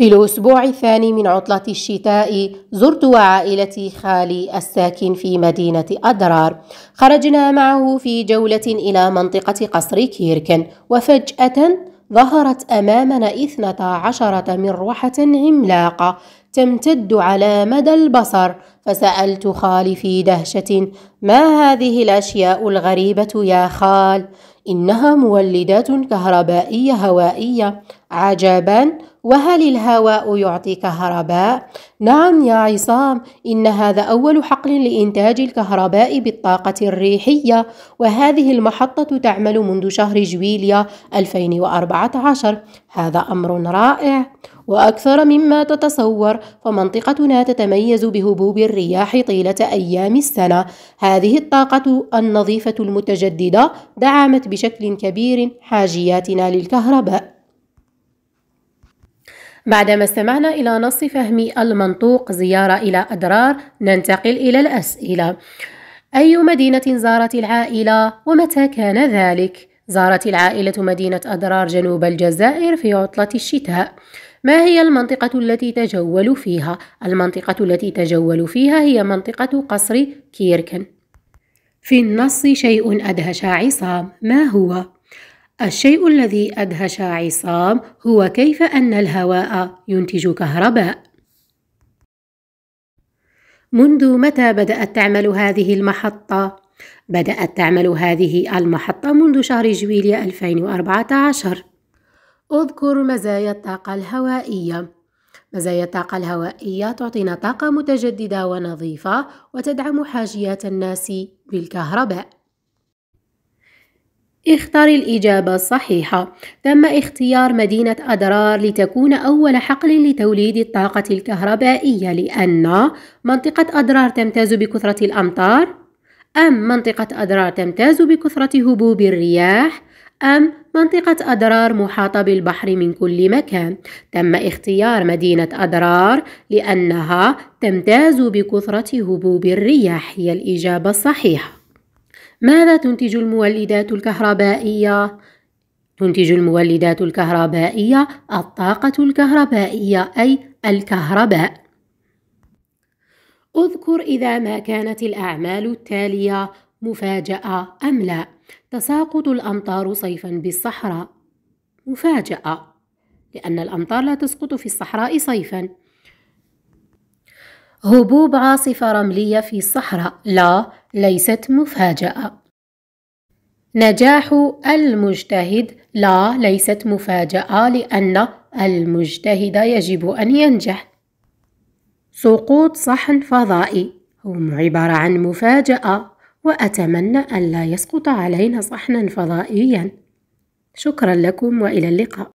في الأسبوع الثاني من عطلة الشتاء زرت وعائلتي خالي الساكن في مدينة أدرار خرجنا معه في جولة إلى منطقة قصر كيركن وفجأة ظهرت أمامنا إثنتا عشرة مروحة عملاقة تمتد على مدى البصر فسألت خالي في دهشة ما هذه الأشياء الغريبة يا خال؟ إنها مولدات كهربائية هوائية عجبا وهل الهواء يعطيك هرباء؟ نعم يا عصام إن هذا أول حقل لإنتاج الكهرباء بالطاقة الريحية وهذه المحطة تعمل منذ شهر جويليا 2014 هذا أمر رائع وأكثر مما تتصور فمنطقتنا تتميز بهبوب الرياح طيلة أيام السنة هذه الطاقة النظيفة المتجددة دعمت بشكل كبير حاجياتنا للكهرباء بعدما استمعنا إلى نص فهمي المنطوق زيارة إلى أدرار ننتقل إلى الأسئلة أي مدينة زارت العائلة ومتى كان ذلك؟ زارت العائلة مدينة أدرار جنوب الجزائر في عطلة الشتاء ما هي المنطقة التي تجول فيها؟ المنطقة التي تجول فيها هي منطقة قصر كيركن في النص شيء أدهش عصام ما هو؟ الشيء الذي أدهش عصام هو كيف أن الهواء ينتج كهرباء. منذ متى بدأت تعمل هذه المحطة؟ بدأت تعمل هذه المحطة منذ شهر جويلية 2014 اذكر مزايا الطاقة الهوائية مزايا الطاقة الهوائية تعطينا طاقة متجددة ونظيفة وتدعم حاجيات الناس بالكهرباء اختر الإجابة الصحيحة تم اختيار مدينة أدرار لتكون أول حقل لتوليد الطاقة الكهربائية لأن منطقة أدرار تمتاز بكثرة الأمطار أم منطقة أدرار تمتاز بكثرة هبوب الرياح أم منطقة أدرار محاطة بالبحر من كل مكان تم اختيار مدينة أدرار لأنها تمتاز بكثرة هبوب الرياح هي الإجابة الصحيحة ماذا تنتج المولدات الكهربائية؟ تنتج المولدات الكهربائية الطاقة الكهربائية أي الكهرباء. اذكر إذا ما كانت الأعمال التالية مفاجأة أم لا تساقط الأمطار صيفا بالصحراء مفاجأة لأن الأمطار لا تسقط في الصحراء صيفا هبوب عاصفة رملية في الصحراء لا ليست مفاجأة نجاح المجتهد لا ليست مفاجأة لأن المجتهد يجب أن ينجح سقوط صحن فضائي هو عبارة عن مفاجأة وأتمنى ألا يسقط علينا صحنا فضائيا شكرا لكم وإلى اللقاء